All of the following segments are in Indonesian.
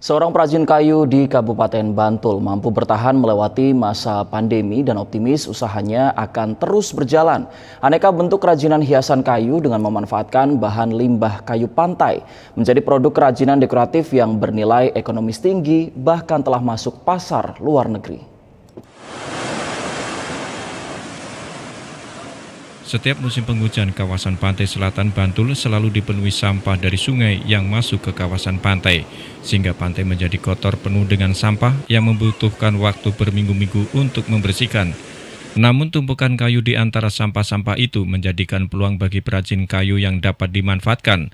Seorang perajin kayu di Kabupaten Bantul mampu bertahan melewati masa pandemi dan optimis usahanya akan terus berjalan. Aneka bentuk kerajinan hiasan kayu dengan memanfaatkan bahan limbah kayu pantai menjadi produk kerajinan dekoratif yang bernilai ekonomis tinggi bahkan telah masuk pasar luar negeri. Setiap musim penghujan, kawasan pantai selatan Bantul selalu dipenuhi sampah dari sungai yang masuk ke kawasan pantai, sehingga pantai menjadi kotor penuh dengan sampah yang membutuhkan waktu berminggu-minggu untuk membersihkan. Namun tumpukan kayu di antara sampah-sampah itu menjadikan peluang bagi perajin kayu yang dapat dimanfaatkan.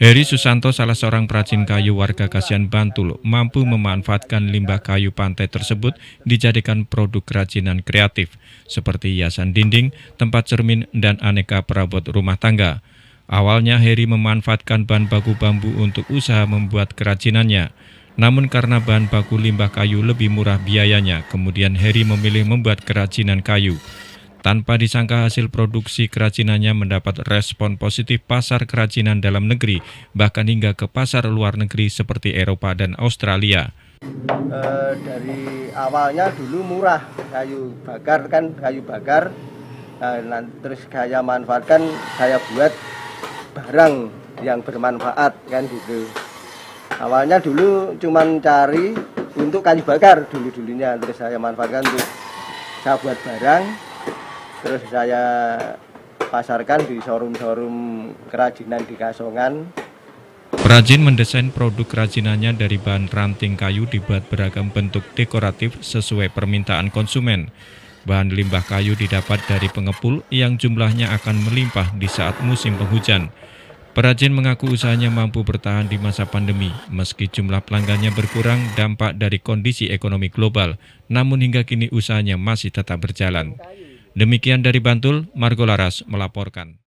Heri Susanto, salah seorang perajin kayu warga Kasihan Bantul, mampu memanfaatkan limbah kayu pantai tersebut dijadikan produk kerajinan kreatif, seperti hiasan dinding, tempat cermin, dan aneka perabot rumah tangga. Awalnya Heri memanfaatkan bahan baku bambu untuk usaha membuat kerajinannya. Namun karena bahan baku limbah kayu lebih murah biayanya, kemudian Heri memilih membuat kerajinan kayu. Tanpa disangka hasil produksi kerajinannya mendapat respon positif pasar kerajinan dalam negeri, bahkan hingga ke pasar luar negeri seperti Eropa dan Australia. E, dari awalnya dulu murah kayu bakar kan kayu bakar, nah, terus saya manfaatkan saya buat barang yang bermanfaat kan gitu. Awalnya dulu cuman cari untuk kayu bakar dulu dulunya, terus saya manfaatkan untuk saya buat barang terus saya pasarkan di showroom-showroom kerajinan di Kasongan. Perajin mendesain produk kerajinannya dari bahan ranting kayu dibuat beragam bentuk dekoratif sesuai permintaan konsumen. Bahan limbah kayu didapat dari pengepul yang jumlahnya akan melimpah di saat musim penghujan. Perajin mengaku usahanya mampu bertahan di masa pandemi, meski jumlah pelanggannya berkurang dampak dari kondisi ekonomi global, namun hingga kini usahanya masih tetap berjalan. Demikian dari Bantul, Margolaras melaporkan.